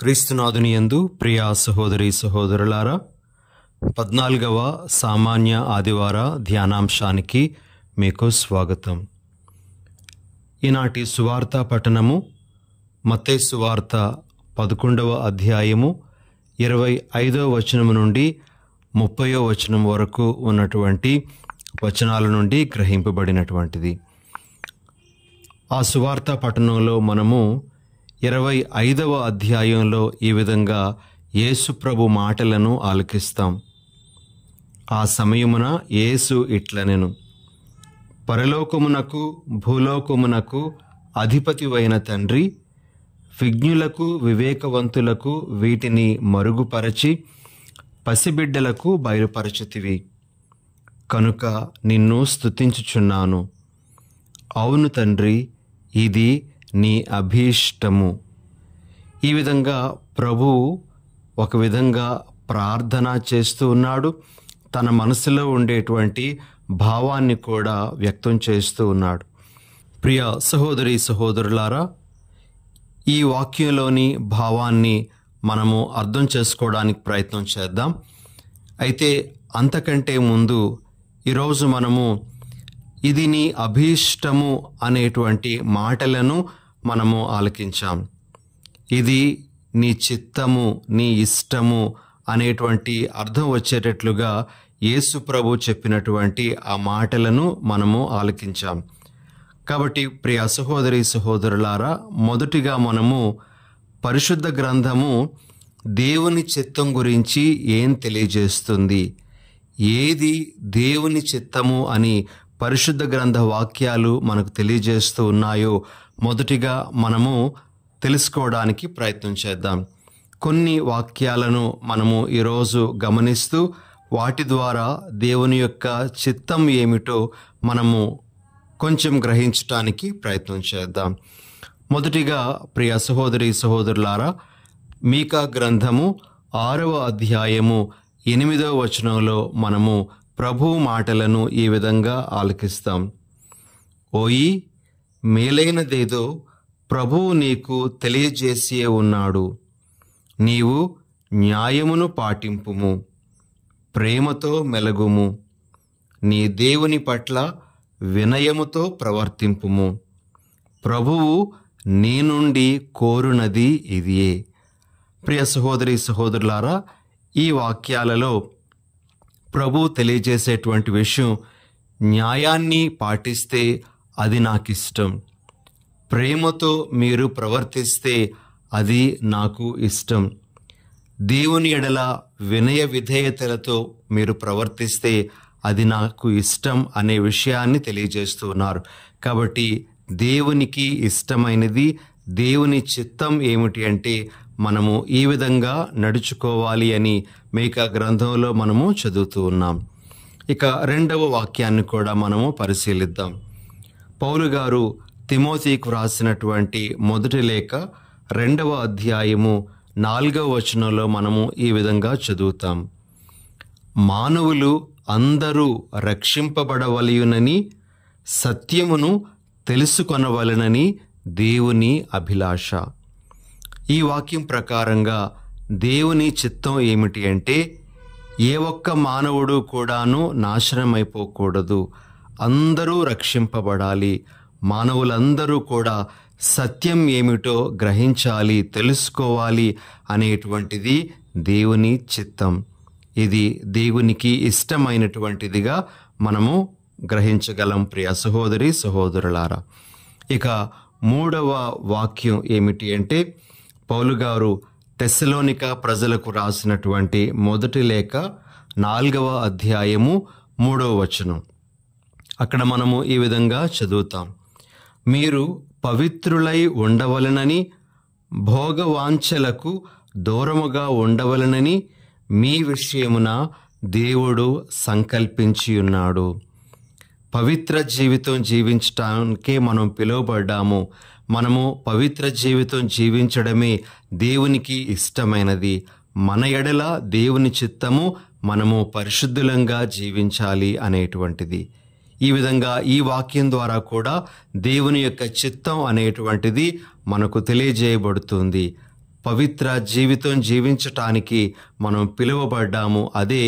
క్రీస్తునాథుని ఎందు ప్రియా సహోదరి సహోదరులారా పద్నాలుగవ సామాన్య ఆదివార ధ్యానాంశానికి మీకు స్వాగతం ఈనాటి సువార్త పఠనము మతే సువార్త పదకొండవ అధ్యాయము ఇరవై ఐదవ వచనము నుండి ముప్పయో వచనం వరకు ఉన్నటువంటి వచనాల నుండి గ్రహింపబడినటువంటిది ఆ సువార్త పఠనంలో మనము ఇరవై ఐదవ అధ్యాయంలో ఈ విధంగా యేసుప్రభు మాటలను ఆలకిస్తాం ఆ సమయమున యేసు ఇట్లనెను పరలోకమునకు భూలోకమునకు అధిపతివైన తండ్రి విజ్ఞులకు వివేకవంతులకు వీటిని మరుగుపరచి పసిబిడ్డలకు బయలుపరచుతివి కనుక నిన్ను స్తుతించుచున్నాను అవును తండ్రి ఇది నీ అభీష్టము ఈ విధంగా ప్రభువు ఒక విధంగా ప్రార్థన చేస్తూ ఉన్నాడు తన మనసులో ఉండేటువంటి భావాన్ని కూడా వ్యక్తం చేస్తూ ఉన్నాడు ప్రియ సహోదరి సహోదరులారా ఈ వాక్యంలోని భావాన్ని మనము అర్థం చేసుకోవడానికి ప్రయత్నం చేద్దాం అయితే అంతకంటే ముందు ఈరోజు మనము ఇది నీ అభీష్టము అనేటువంటి మాటలను మనము ఆలకించాం ఇది నీ చిత్తము నీ ఇష్టము అనేటువంటి అర్థం వచ్చేటట్లుగా యేసు ప్రభు చెప్పినటువంటి ఆ మాటలను మనము ఆలకించాం కాబట్టి ప్రియ సహోదరి సహోదరులారా మొదటిగా మనము పరిశుద్ధ గ్రంథము దేవుని చిత్తం గురించి ఏం తెలియజేస్తుంది ఏది దేవుని చిత్తము అని పరిశుద్ధ గ్రంథ వాక్యాలు మనకు తెలియజేస్తూ ఉన్నాయో మొదటిగా మనము తెలుసుకోవడానికి ప్రయత్నం చేద్దాం కొన్ని వాక్యాలను మనము ఈరోజు గమనిస్తూ వాటి ద్వారా దేవుని యొక్క చిత్తం ఏమిటో మనము కొంచెం గ్రహించటానికి ప్రయత్నం చేద్దాం మొదటిగా ప్రియ సహోదరి సహోదరులారా మీకా గ్రంథము ఆరవ అధ్యాయము ఎనిమిదవ వచనంలో మనము ప్రభువు మాటలను ఈ విధంగా ఆలకిస్తాం ఓయి మేలైనదేదో ప్రభువు నీకు తెలియజేసే ఉన్నాడు నీవు న్యాయమును పాటింపుము ప్రేమతో మెలగుము నీ దేవుని పట్ల వినయముతో ప్రవర్తింపుము ప్రభువు నీ నుండి కోరునది ఇదియే ప్రియ సహోదరి సహోదరులారా ఈ వాక్యాలలో ప్రభు తెలియజేసేటువంటి విషయం న్యాయాన్ని పాటిస్తే అది నాకు ఇష్టం ప్రేమతో మీరు ప్రవర్తిస్తే అది నాకు ఇష్టం దేవుని ఎడల వినయ విధేయతలతో మీరు ప్రవర్తిస్తే అది నాకు ఇష్టం అనే విషయాన్ని తెలియజేస్తున్నారు కాబట్టి దేవునికి ఇష్టమైనది దేవుని చిత్తం ఏమిటి అంటే మనము ఈ విధంగా నడుచుకోవాలి అని మీక గ్రంథంలో మనము చదువుతూ ఉన్నాం ఇక రెండవ వాక్యాన్ని కూడా మనము పరిశీలిద్దాం పౌలు గారు తిమోతికు వ్రాసినటువంటి మొదటి లేఖ రెండవ అధ్యాయము నాలుగవ వచనంలో మనము ఈ విధంగా చదువుతాం మానవులు అందరూ రక్షింపబడవలయునని సత్యమును తెలుసుకొనవలనని దేవుని అభిలాష ఈ వాక్యం ప్రకారంగా దేవుని చిత్తం ఏమిటి అంటే ఏ ఒక్క మానవుడు కూడాను నాశనమైపోకూడదు అందరూ రక్షింపబడాలి మానవులందరూ కూడా సత్యం ఏమిటో గ్రహించాలి తెలుసుకోవాలి అనేటువంటిది దేవుని చిత్తం ఇది దేవునికి ఇష్టమైనటువంటిదిగా మనము గ్రహించగలం ప్రియ సహోదరి సహోదరులారా ఇక మూడవ వాక్యం ఏమిటి అంటే పౌలు గారు తెస్సలోనిక ప్రజలకు రాసినటువంటి మొదటి లేఖ నాలుగవ అధ్యాయము మూడవ వచనం అక్కడ మనము ఈ విధంగా చదువుతాం మీరు పవిత్రులై ఉండవలనని భోగవాంఛలకు దూరముగా ఉండవలనని మీ విషయమున దేవుడు సంకల్పించి ఉన్నాడు పవిత్ర జీవితం జీవించటానికే మనం పిలువబడ్డాము మనము పవిత్ర జీవితం జీవించడమే దేవునికి ఇష్టమైనది మన ఎడల దేవుని చిత్తము మనము పరిశుద్ధులంగా జీవించాలి అనేటువంటిది ఈ విధంగా ఈ వాక్యం ద్వారా కూడా దేవుని యొక్క చిత్తం అనేటువంటిది మనకు తెలియజేయబడుతుంది పవిత్ర జీవితం జీవించటానికి మనం పిలువబడ్డాము అదే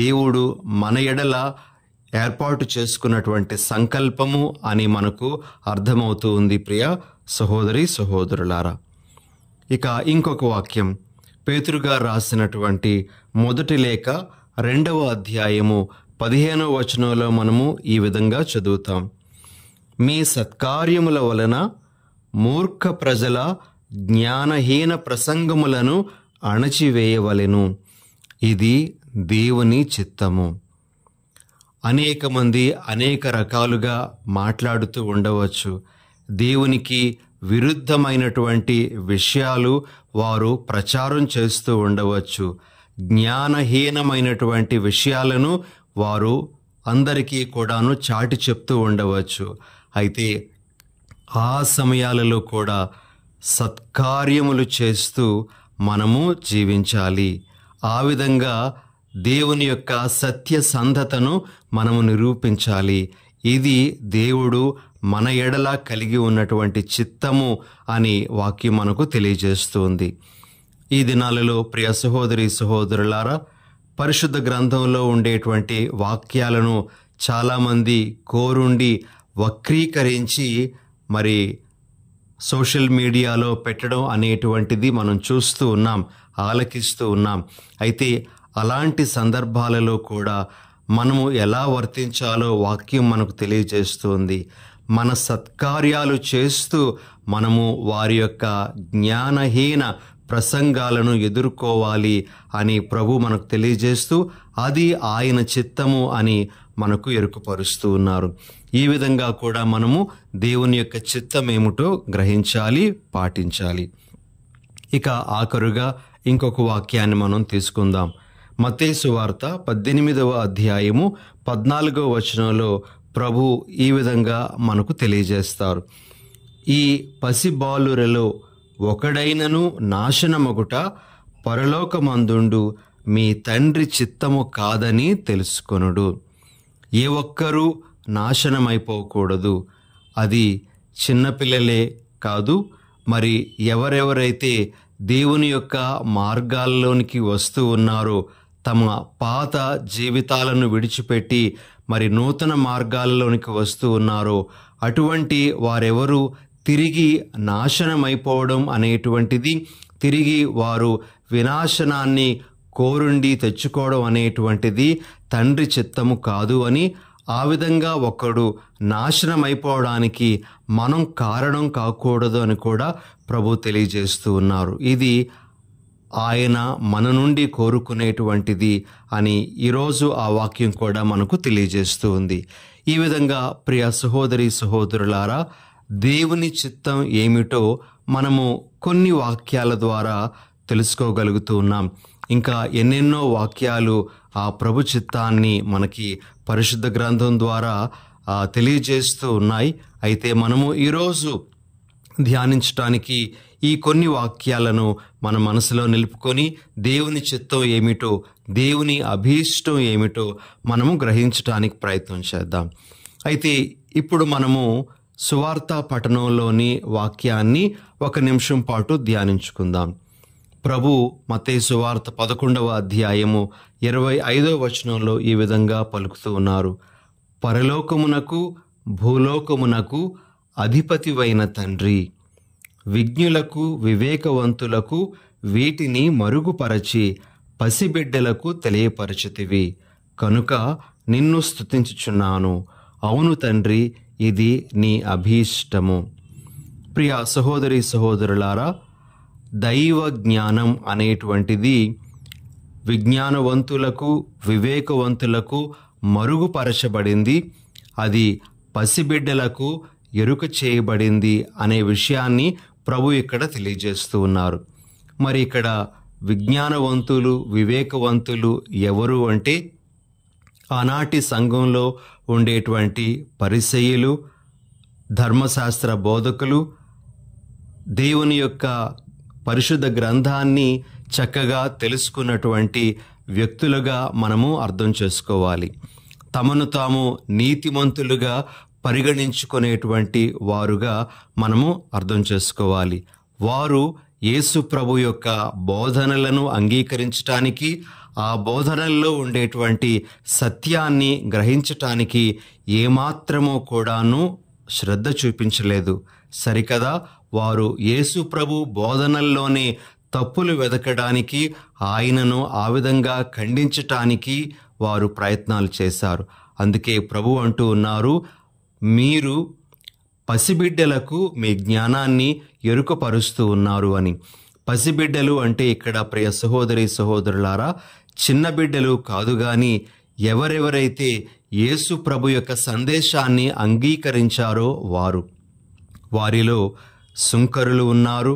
దేవుడు మన ఎడల ఏర్పాటు చేసుకున్నటువంటి సంకల్పము అని మనకు అర్థమవుతూ ఉంది ప్రియ సహోదరి సహోదరులారా ఇక ఇంకొక వాక్యం పేతురుగా రాసినటువంటి మొదటి లేఖ రెండవ అధ్యాయము పదిహేనవ వచనంలో మనము ఈ విధంగా చదువుతాం మీ సత్కార్యముల వలన మూర్ఖ ప్రజల జ్ఞానహీన ప్రసంగములను అణచివేయవలెను ఇది దేవుని చిత్తము అనేక మంది అనేక రకాలుగా మాట్లాడుతూ ఉండవచ్చు దేవునికి విరుద్ధమైనటువంటి విషయాలు వారు ప్రచారం చేస్తూ ఉండవచ్చు జ్ఞానహీనమైనటువంటి విషయాలను వారు అందరికీ కూడాను చాటి చెప్తూ ఉండవచ్చు అయితే ఆ సమయాలలో కూడా సత్కార్యములు చేస్తూ మనము జీవించాలి ఆ విధంగా దేవుని యొక్క సంధతను మనము నిరూపించాలి ఇది దేవుడు మన ఎడల కలిగి ఉన్నటువంటి చిత్తము అని వాక్యం మనకు తెలియజేస్తుంది ఈ దినాలలో ప్రియ సహోదరి సహోదరులారా పరిశుద్ధ గ్రంథంలో ఉండేటువంటి వాక్యాలను చాలామంది కోరుండి వక్రీకరించి మరి సోషల్ మీడియాలో పెట్టడం అనేటువంటిది మనం చూస్తూ ఉన్నాం ఆలకిస్తూ ఉన్నాం అయితే అలాంటి సందర్భాలలో కూడా మనము ఎలా వర్తించాలో వాక్యం మనకు తెలియజేస్తుంది మన సత్కార్యాలు చేస్తూ మనము వారి యొక్క జ్ఞానహీన ప్రసంగాలను ఎదుర్కోవాలి అని ప్రభు మనకు తెలియజేస్తూ అది ఆయన చిత్తము అని మనకు ఎరుకుపరుస్తూ ఉన్నారు ఈ విధంగా కూడా మనము దేవుని యొక్క చిత్తం ఏమిటో గ్రహించాలి పాటించాలి ఇక ఆఖరుగా ఇంకొక వాక్యాన్ని మనం తీసుకుందాం మతేసు వార్త పద్దెనిమిదవ అధ్యాయము పద్నాలుగవ వచనంలో ప్రభు ఈ విధంగా మనకు తెలియజేస్తారు ఈ పసిబాలురలో ఒకడైనను నాశనమొకట పరలోకమందుండు మీ తండ్రి చిత్తము కాదని తెలుసుకొనుడు ఏ ఒక్కరూ నాశనమైపోకూడదు అది చిన్నపిల్లలే కాదు మరి ఎవరెవరైతే దేవుని యొక్క మార్గాల్లోనికి వస్తూ ఉన్నారో తమ పాత జీవితాలను విడిచిపెట్టి మరి నూతన మార్గాలలోనికి వస్తూ ఉన్నారు అటువంటి వారెవరు తిరిగి నాశనమైపోవడం అనేటువంటిది తిరిగి వారు వినాశనాన్ని కోరుండి తెచ్చుకోవడం అనేటువంటిది తండ్రి చిత్తము కాదు అని ఆ విధంగా ఒకడు నాశనమైపోవడానికి మనం కారణం కాకూడదు అని కూడా ప్రభు తెలియజేస్తూ ఉన్నారు ఇది ఆయన మన నుండి కోరుకునేటువంటిది అని ఈరోజు ఆ వాక్యం కూడా మనకు తెలియజేస్తూ ఉంది ఈ విధంగా ప్రియ సహోదరి సహోదరులారా దేవుని చిత్తం ఏమిటో మనము కొన్ని వాక్యాల ద్వారా తెలుసుకోగలుగుతూ ఉన్నాం ఇంకా ఎన్నెన్నో వాక్యాలు ఆ ప్రభు చిత్తాన్ని మనకి పరిశుద్ధ గ్రంథం ద్వారా తెలియజేస్తూ ఉన్నాయి అయితే మనము ఈరోజు ధ్యానించటానికి ఈ కొన్ని వాక్యాలను మన మనసులో నిలుపుకొని దేవుని చిత్తం ఏమిటో దేవుని అభీష్టం ఏమిటో మనము గ్రహించడానికి ప్రయత్నం చేద్దాం అయితే ఇప్పుడు మనము సువార్త పఠనంలోని వాక్యాన్ని ఒక నిమిషం పాటు ధ్యానించుకుందాం ప్రభు మతే సువార్త పదకొండవ అధ్యాయము ఇరవై ఐదవ వచనంలో ఈ విధంగా పలుకుతూ ఉన్నారు పరలోకమునకు భూలోకమునకు అధిపతివైన తండ్రి విజ్ఞులకు వివేకవంతులకు వీటిని మరుగుపరచి పసిబిడ్డలకు తెలియపరచుతివి కనుక నిన్ను స్థుతించుచున్నాను అవును తండ్రి ఇది నీ అభీష్టము ప్రియ సహోదరి సహోదరులారా దైవ జ్ఞానం అనేటువంటిది విజ్ఞానవంతులకు వివేకవంతులకు మరుగుపరచబడింది అది పసిబిడ్డలకు ఎరుక చేయబడింది అనే విషయాన్ని ప్రభు ఇక్కడ తెలియజేస్తూ ఉన్నారు మరి ఇక్కడ విజ్ఞానవంతులు వివేకవంతులు ఎవరు అంటే ఆనాటి సంఘంలో ఉండేటువంటి పరిసయులు ధర్మశాస్త్ర బోధకులు దేవుని యొక్క పరిశుద్ధ గ్రంథాన్ని చక్కగా తెలుసుకున్నటువంటి వ్యక్తులుగా మనము అర్థం చేసుకోవాలి తమను తాము నీతిమంతులుగా పరిగణించుకునేటువంటి వారుగా మనము అర్థం చేసుకోవాలి వారు యేసు ప్రభు యొక్క బోధనలను అంగీకరించటానికి ఆ బోధనల్లో ఉండేటువంటి సత్యాన్ని గ్రహించటానికి ఏమాత్రమో కూడాను శ్రద్ధ చూపించలేదు సరికదా వారు యేసు ప్రభు బోధనల్లోనే తప్పులు వెతకడానికి ఆయనను ఆ విధంగా ఖండించటానికి వారు ప్రయత్నాలు చేశారు అందుకే ప్రభు అంటూ ఉన్నారు మీరు పసిబిడ్డలకు మీ జ్ఞానాన్ని ఎరుకపరుస్తూ ఉన్నారు అని పసిబిడ్డలు అంటే ఇక్కడ ప్రియ సహోదరి సహోదరులారా చిన్న బిడ్డలు కాదు కానీ ఎవరెవరైతే యేసు ప్రభు యొక్క సందేశాన్ని అంగీకరించారో వారు వారిలో సుంకరులు ఉన్నారు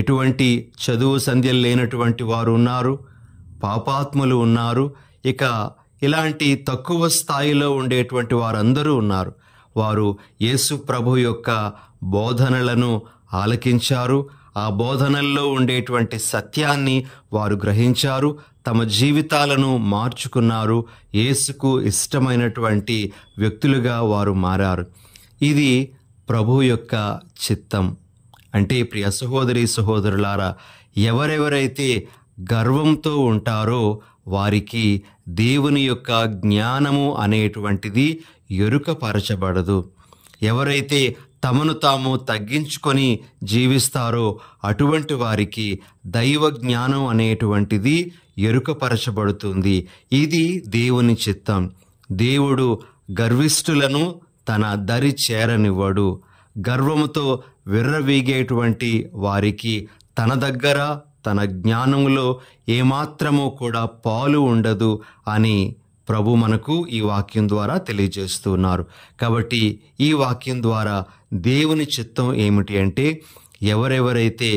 ఎటువంటి చదువు సంధ్యలు లేనటువంటి వారు ఉన్నారు పాపాత్ములు ఉన్నారు ఇక ఇలాంటి తక్కువ స్థాయిలో ఉండేటువంటి వారందరూ ఉన్నారు వారు యేసు ప్రభు యొక్క బోధనలను ఆలకించారు ఆ బోధనల్లో ఉండేటువంటి సత్యాన్ని వారు గ్రహించారు తమ జీవితాలను మార్చుకున్నారు యేసుకు ఇష్టమైనటువంటి వ్యక్తులుగా వారు మారారు ఇది ప్రభు యొక్క చిత్తం అంటే ప్రియ సహోదరి సహోదరులారా ఎవరెవరైతే గర్వంతో ఉంటారో వారికి దేవుని యొక్క జ్ఞానము అనేటువంటిది ఎరుకపరచబడదు ఎవరైతే తమను తాము తగ్గించుకొని జీవిస్తారో అటువంటి వారికి దైవ జ్ఞానం అనేటువంటిది ఎరుకపరచబడుతుంది ఇది దేవుని చిత్తం దేవుడు గర్విష్ఠులను తన దరి చేరనివ్వడు గర్వముతో విర్రవీగేటువంటి వారికి తన దగ్గర తన జ్ఞానములో ఏమాత్రమో కూడా పాలు ఉండదు అని ప్రభు మనకు ఈ వాక్యం ద్వారా తెలియజేస్తున్నారు కాబట్టి ఈ వాక్యం ద్వారా దేవుని చిత్తం ఏమిటి అంటే ఎవరెవరైతే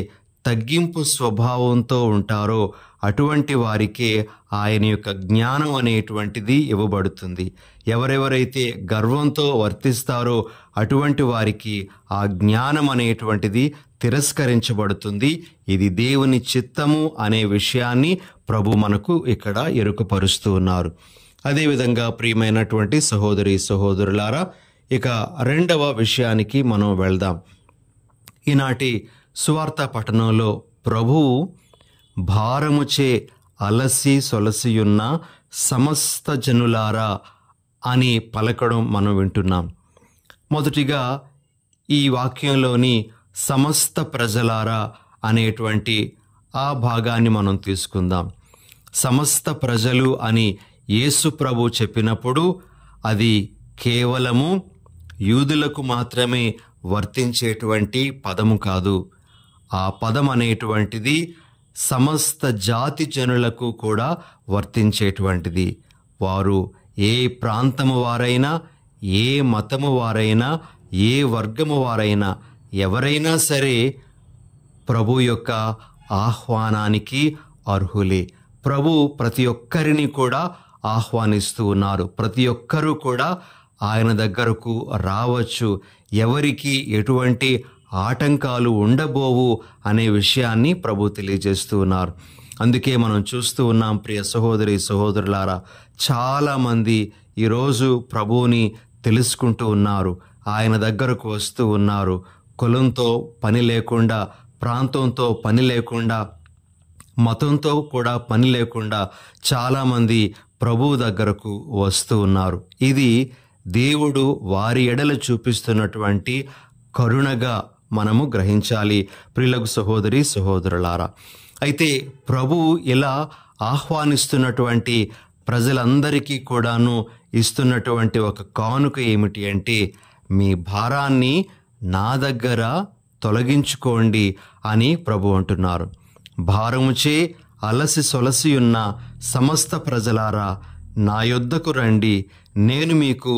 తగ్గింపు స్వభావంతో ఉంటారో అటువంటి వారికే ఆయన యొక్క జ్ఞానం అనేటువంటిది ఇవ్వబడుతుంది ఎవరెవరైతే గర్వంతో వర్తిస్తారో అటువంటి వారికి ఆ జ్ఞానం అనేటువంటిది తిరస్కరించబడుతుంది ఇది దేవుని చిత్తము అనే విషయాన్ని ప్రభు మనకు ఇక్కడ ఎరుకపరుస్తూ ఉన్నారు అదేవిధంగా ప్రియమైనటువంటి సహోదరి సహోదరులారా ఇక రెండవ విషయానికి మనం వెళ్దాం ఈనాటి సువార్త పట్టణంలో ప్రభువు భారముచే అలసి సొలసియున్న సమస్త జనులారా అని పలకడం మనం వింటున్నాం మొదటిగా ఈ వాక్యంలోని సమస్త ప్రజలారా అనేటువంటి ఆ భాగాన్ని మనం తీసుకుందాం సమస్త ప్రజలు అని యేసు ప్రభు చెప్పినప్పుడు అది కేవలము యూదులకు మాత్రమే వర్తించేటువంటి పదము కాదు ఆ పదం అనేటువంటిది సమస్త జాతి జనులకు కూడా వర్తించేటువంటిది వారు ఏ ప్రాంతము వారైనా ఏ మతము వారైనా ఏ వర్గము వారైనా ఎవరైనా సరే ప్రభు యొక్క ఆహ్వానానికి అర్హులే ప్రభు ప్రతి ఒక్కరిని కూడా ఆహ్వానిస్తూ ఉన్నారు ప్రతి ఒక్కరూ కూడా ఆయన దగ్గరకు రావచ్చు ఎవరికి ఎటువంటి ఆటంకాలు ఉండబోవు అనే విషయాన్ని ప్రభు తెలియజేస్తూ ఉన్నారు అందుకే మనం చూస్తూ ఉన్నాం ప్రియ సహోదరి సహోదరులారా చాలామంది ఈరోజు ప్రభువుని తెలుసుకుంటూ ఉన్నారు ఆయన దగ్గరకు వస్తూ ఉన్నారు కులంతో పని లేకుండా ప్రాంతంతో పని లేకుండా మతంతో కూడా పని లేకుండా చాలామంది ప్రభువు దగ్గరకు వస్తూ ఉన్నారు ఇది దేవుడు వారి ఎడలు చూపిస్తున్నటువంటి కరుణగా మనము గ్రహించాలి ప్రిలగు సహోదరి సహోదరులారా అయితే ప్రభు ఇలా ఆహ్వానిస్తున్నటువంటి ప్రజలందరికీ కూడాను ఇస్తున్నటువంటి ఒక కానుక ఏమిటి అంటే మీ భారాన్ని నా దగ్గర తొలగించుకోండి అని ప్రభు అంటున్నారు భారముచే అలసి సొలసి ఉన్న సమస్త ప్రజలారా నా యొద్దకు రండి నేను మీకు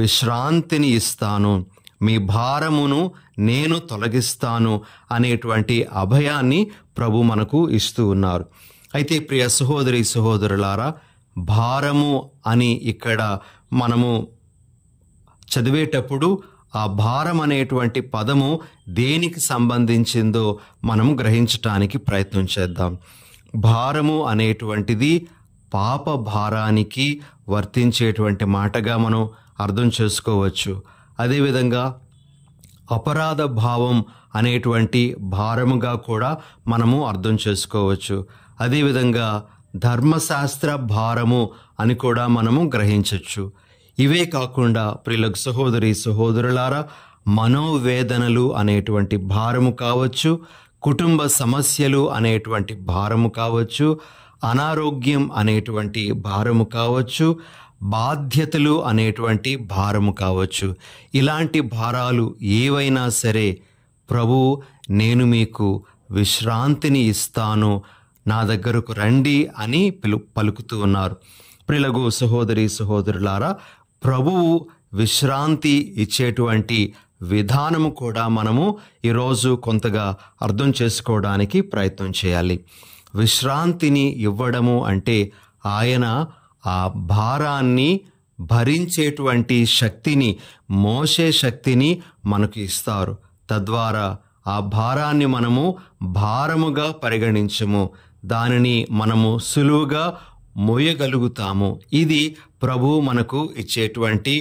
విశ్రాంతిని ఇస్తాను మీ భారమును నేను తొలగిస్తాను అనేటువంటి అభయాన్ని ప్రభు మనకు ఇస్తూ ఉన్నారు అయితే ప్రియ సహోదరి సహోదరులారా భారము అని ఇక్కడ మనము చదివేటప్పుడు ఆ భారం అనేటువంటి పదము దేనికి సంబంధించిందో మనం గ్రహించటానికి ప్రయత్నం చేద్దాం భారము అనేటువంటిది పాప భారానికి వర్తించేటువంటి మాటగా మనం అర్థం చేసుకోవచ్చు అదేవిధంగా అపరాధ భావం అనేటువంటి భారముగా కూడా మనము అర్థం చేసుకోవచ్చు అదేవిధంగా ధర్మశాస్త్ర భారము అని కూడా మనము గ్రహించవచ్చు ఇవే కాకుండా ప్రిలకు సహోదరి సహోదరులారా మనోవేదనలు అనేటువంటి భారము కావచ్చు కుటుంబ సమస్యలు అనేటువంటి భారము కావచ్చు అనారోగ్యం అనేటువంటి భారము కావచ్చు బాధ్యతలు అనేటువంటి భారము కావచ్చు ఇలాంటి భారాలు ఏవైనా సరే ప్రభు నేను మీకు విశ్రాంతిని ఇస్తాను నా దగ్గరకు రండి అని పిలు పలుకుతూ ఉన్నారు ప్రిలగు సహోదరి సహోదరులారా ప్రభువు విశ్రాంతి ఇచ్చేటువంటి విధానము కూడా మనము ఈరోజు కొంతగా అర్థం చేసుకోవడానికి ప్రయత్నం చేయాలి విశ్రాంతిని ఇవ్వడము అంటే ఆయన ఆ భారాన్ని భరించేటువంటి శక్తిని మోసే శక్తిని మనకు ఇస్తారు తద్వారా ఆ భారాన్ని మనము భారముగా పరిగణించము దానిని మనము సులువుగా మోయగలుగుతాము ఇది ప్రభు మనకు ఇచ్చేటువంటి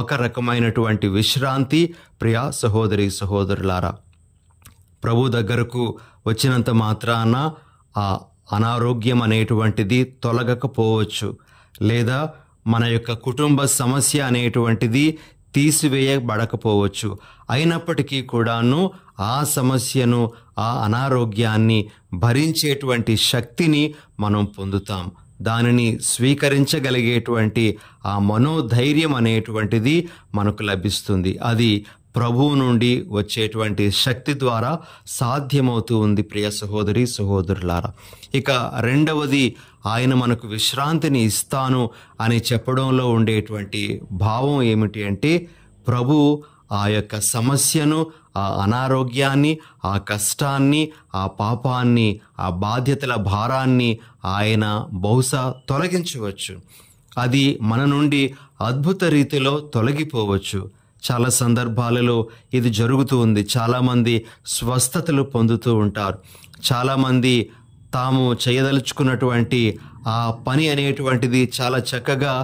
ఒక రకమైనటువంటి విశ్రాంతి ప్రియా సహోదరి సహోదరులారా ప్రభు దగ్గరకు వచ్చినంత మాత్రాన ఆ అనారోగ్యం అనేటువంటిది తొలగకపోవచ్చు లేదా మన యొక్క కుటుంబ సమస్య అనేటువంటిది తీసివేయబడకపోవచ్చు అయినప్పటికీ కూడాను ఆ సమస్యను ఆ అనారోగ్యాన్ని భరించేటువంటి శక్తిని మనం పొందుతాం దానిని స్వీకరించగలిగేటువంటి ఆ మనోధైర్యం అనేటువంటిది మనకు లభిస్తుంది అది ప్రభువు నుండి వచ్చేటువంటి శక్తి ద్వారా సాధ్యమవుతూ ఉంది ప్రియ సహోదరి సహోదరులారా ఇక రెండవది ఆయన మనకు విశ్రాంతిని ఇస్తాను అని చెప్పడంలో ఉండేటువంటి భావం ఏమిటి అంటే ప్రభు ఆ యొక్క సమస్యను ఆ అనారోగ్యాన్ని ఆ కష్టాన్ని ఆ పాపాన్ని ఆ బాధ్యతల భారాన్ని ఆయన బహుశా తొలగించవచ్చు అది మన నుండి అద్భుత రీతిలో తొలగిపోవచ్చు చాలా సందర్భాలలో ఇది జరుగుతూ ఉంది చాలామంది స్వస్థతలు పొందుతూ ఉంటారు చాలామంది తాము చేయదలుచుకున్నటువంటి ఆ పని అనేటువంటిది చాలా చక్కగా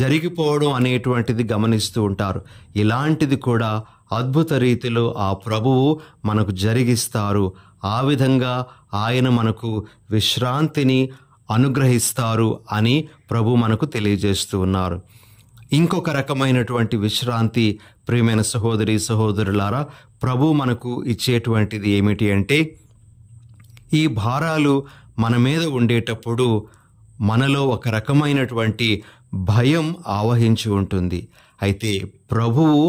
జరిగిపోవడం అనేటువంటిది గమనిస్తూ ఉంటారు ఇలాంటిది కూడా అద్భుత రీతిలో ఆ ప్రభువు మనకు జరిగిస్తారు ఆ విధంగా ఆయన మనకు విశ్రాంతిని అనుగ్రహిస్తారు అని ప్రభు మనకు తెలియజేస్తూ ఉన్నారు ఇంకొక రకమైనటువంటి విశ్రాంతి ప్రియమైన సహోదరి సహోదరులారా ప్రభు మనకు ఇచ్చేటువంటిది ఏమిటి అంటే ఈ భారాలు మన మీద ఉండేటప్పుడు మనలో ఒక రకమైనటువంటి భయం ఆవహించి ఉంటుంది అయితే ప్రభువు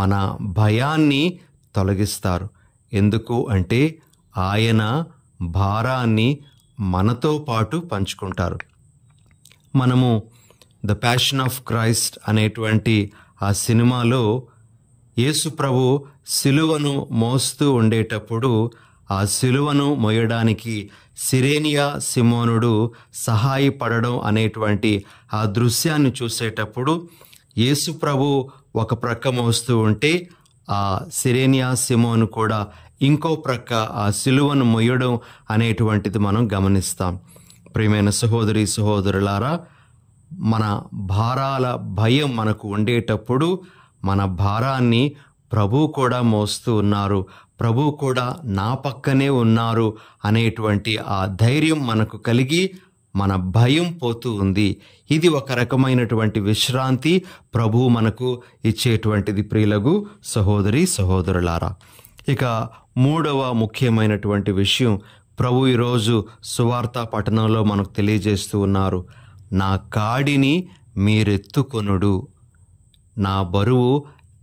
మన భయాన్ని తొలగిస్తారు ఎందుకు అంటే ఆయన భారాన్ని మనతో పాటు పంచుకుంటారు మనము ద ప్యాషన్ ఆఫ్ క్రైస్ట్ అనేటువంటి ఆ సినిమాలో యేసు ప్రభు సిలువను మోస్తూ ఉండేటప్పుడు ఆ సిలువను మోయడానికి సిరేనియా సిమోనుడు సహాయపడడం అనేటువంటి ఆ దృశ్యాన్ని చూసేటప్పుడు యేసు ప్రభు ఒక ప్రక్క మోస్తూ ఉంటే ఆ సిరేనియా సిమోను కూడా ఇంకో ప్రక్క ఆ సిలువను మొయ్యడం అనేటువంటిది మనం గమనిస్తాం ప్రియమైన సహోదరి సహోదరులారా మన భారాల భయం మనకు ఉండేటప్పుడు మన భారాన్ని ప్రభు కూడా మోస్తూ ఉన్నారు ప్రభు కూడా నా పక్కనే ఉన్నారు అనేటువంటి ఆ ధైర్యం మనకు కలిగి మన భయం పోతూ ఉంది ఇది ఒక రకమైనటువంటి విశ్రాంతి ప్రభు మనకు ఇచ్చేటువంటిది ప్రియులకు సహోదరి సహోదరులారా ఇక మూడవ ముఖ్యమైనటువంటి విషయం ప్రభు ఈరోజు సువార్త పఠనంలో మనకు తెలియజేస్తూ ఉన్నారు నా కాడిని మీరెత్తుకొనుడు నా బరువు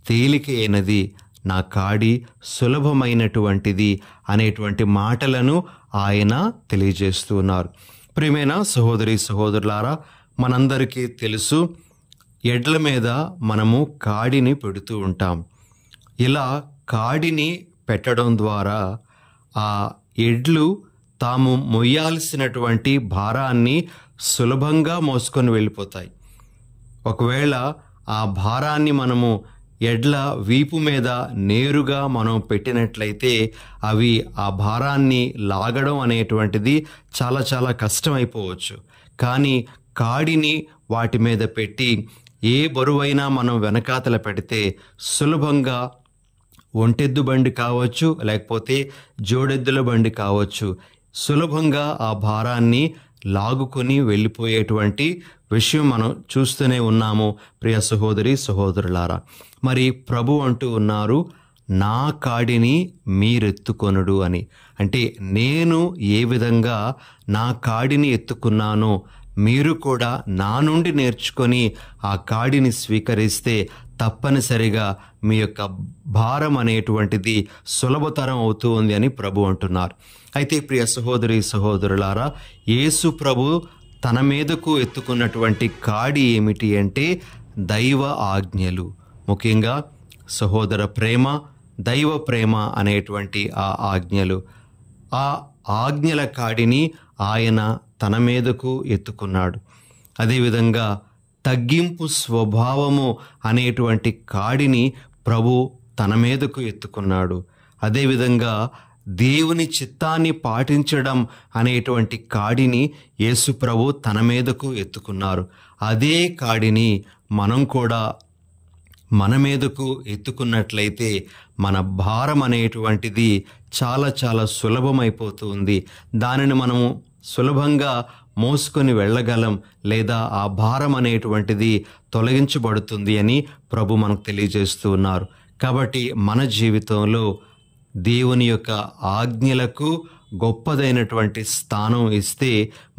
తేలికైనది నా కాడి సులభమైనటువంటిది అనేటువంటి మాటలను ఆయన తెలియజేస్తున్నారు ప్రియమైన సహోదరి సహోదరులారా మనందరికీ తెలుసు ఎడ్ల మీద మనము కాడిని పెడుతూ ఉంటాం ఇలా కాడిని పెట్టడం ద్వారా ఆ ఎడ్లు తాము మొయ్యాల్సినటువంటి భారాన్ని సులభంగా మోసుకొని వెళ్ళిపోతాయి ఒకవేళ ఆ భారాన్ని మనము ఎడ్ల వీపు మీద నేరుగా మనం పెట్టినట్లయితే అవి ఆ భారాన్ని లాగడం అనేటువంటిది చాలా చాలా కష్టమైపోవచ్చు కానీ కాడిని వాటి మీద పెట్టి ఏ బరువైనా మనం వెనకాతల పెడితే సులభంగా ఒంటెద్దు బండి కావచ్చు లేకపోతే జోడెద్దుల బండి కావచ్చు సులభంగా ఆ భారాన్ని లాగుకొని వెళ్ళిపోయేటువంటి విషయం మనం చూస్తూనే ఉన్నాము ప్రియ సహోదరి సహోదరులారా మరి ప్రభు అంటూ ఉన్నారు నా కాడిని మీరెత్తుకొనుడు అని అంటే నేను ఏ విధంగా నా కాడిని ఎత్తుకున్నానో మీరు కూడా నా నుండి నేర్చుకొని ఆ కాడిని స్వీకరిస్తే తప్పనిసరిగా మీ యొక్క భారం అనేటువంటిది సులభతరం అవుతుంది అని ప్రభు అంటున్నారు అయితే ప్రియ సహోదరి సహోదరులారా యేసు ప్రభు తన మీదకు ఎత్తుకున్నటువంటి కాడి ఏమిటి అంటే దైవ ఆజ్ఞలు ముఖ్యంగా సహోదర ప్రేమ దైవ ప్రేమ అనేటువంటి ఆ ఆజ్ఞలు ఆ ఆజ్ఞల కాడిని ఆయన తన మీదకు ఎత్తుకున్నాడు అదేవిధంగా తగ్గింపు స్వభావము అనేటువంటి కాడిని ప్రభు తన మీదకు ఎత్తుకున్నాడు అదేవిధంగా దేవుని చిత్తాన్ని పాటించడం అనేటువంటి కాడిని యేసుప్రభు తన మీదకు ఎత్తుకున్నారు అదే కాడిని మనం కూడా మన మీదకు ఎత్తుకున్నట్లయితే మన భారం అనేటువంటిది చాలా చాలా సులభమైపోతుంది దానిని మనము సులభంగా మోసుకొని వెళ్ళగలం లేదా ఆ భారం అనేటువంటిది తొలగించబడుతుంది అని ప్రభు మనకు తెలియజేస్తూ ఉన్నారు కాబట్టి మన జీవితంలో దేవుని యొక్క ఆజ్ఞలకు గొప్పదైనటువంటి స్థానం ఇస్తే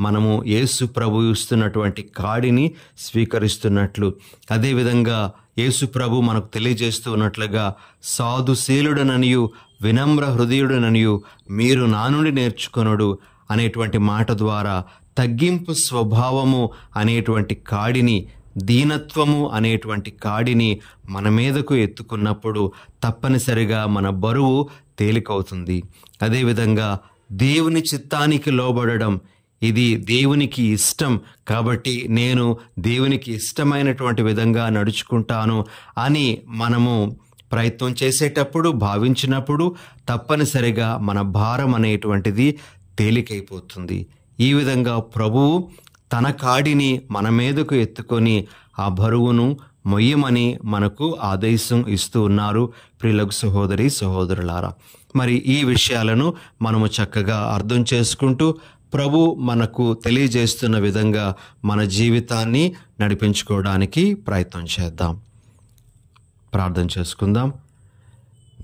మనము యేసు ప్రభు ఇస్తున్నటువంటి కాడిని స్వీకరిస్తున్నట్లు అదేవిధంగా యేసు ప్రభు మనకు ఉన్నట్లుగా సాధుశీలుడననియు వినమ్ర హృదయుడననియు మీరు నా నుండి నేర్చుకొనుడు అనేటువంటి మాట ద్వారా తగ్గింపు స్వభావము అనేటువంటి కాడిని దీనత్వము అనేటువంటి కాడిని మన మీదకు ఎత్తుకున్నప్పుడు తప్పనిసరిగా మన బరువు తేలికవుతుంది అదేవిధంగా దేవుని చిత్తానికి లోబడడం ఇది దేవునికి ఇష్టం కాబట్టి నేను దేవునికి ఇష్టమైనటువంటి విధంగా నడుచుకుంటాను అని మనము ప్రయత్నం చేసేటప్పుడు భావించినప్పుడు తప్పనిసరిగా మన భారం అనేటువంటిది తేలికైపోతుంది ఈ విధంగా ప్రభువు తన కాడిని మన మీదకు ఎత్తుకొని ఆ బరువును మొయ్యమని మనకు ఆదేశం ఇస్తూ ఉన్నారు ప్రిలకు సహోదరి సహోదరులారా మరి ఈ విషయాలను మనము చక్కగా అర్థం చేసుకుంటూ ప్రభు మనకు తెలియజేస్తున్న విధంగా మన జీవితాన్ని నడిపించుకోవడానికి ప్రయత్నం చేద్దాం ప్రార్థన చేసుకుందాం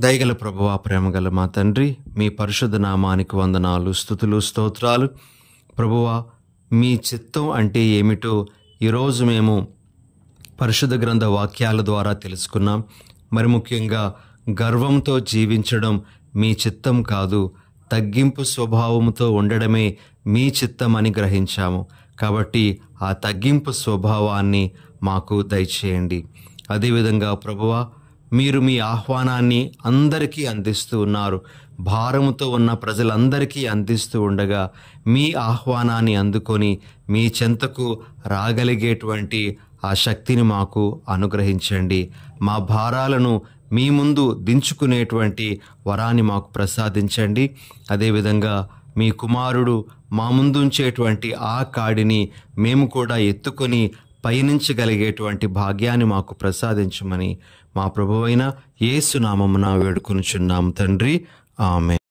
దయగల ప్రభువా ప్రేమగల మా తండ్రి మీ పరిశుద్ధ నామానికి వందనాలు స్థుతులు స్తోత్రాలు ప్రభువా మీ చిత్తం అంటే ఏమిటో ఈరోజు మేము పరిశుద్ధ గ్రంథ వాక్యాల ద్వారా తెలుసుకున్నాం మరి ముఖ్యంగా గర్వంతో జీవించడం మీ చిత్తం కాదు తగ్గింపు స్వభావంతో ఉండడమే మీ చిత్తం అని గ్రహించాము కాబట్టి ఆ తగ్గింపు స్వభావాన్ని మాకు దయచేయండి అదేవిధంగా ప్రభువ మీరు మీ ఆహ్వానాన్ని అందరికీ అందిస్తూ ఉన్నారు భారముతో ఉన్న ప్రజలందరికీ అందిస్తూ ఉండగా మీ ఆహ్వానాన్ని అందుకొని మీ చెంతకు రాగలిగేటువంటి ఆ శక్తిని మాకు అనుగ్రహించండి మా భారాలను మీ ముందు దించుకునేటువంటి వరాన్ని మాకు ప్రసాదించండి అదేవిధంగా మీ కుమారుడు మా ముందుంచేటువంటి ఆ కాడిని మేము కూడా ఎత్తుకొని పయనించగలిగేటువంటి భాగ్యాన్ని మాకు ప్రసాదించమని మా ప్రభువైన ఏసునామమున వేడుకొనుచున్నాం తండ్రి Um, Amen.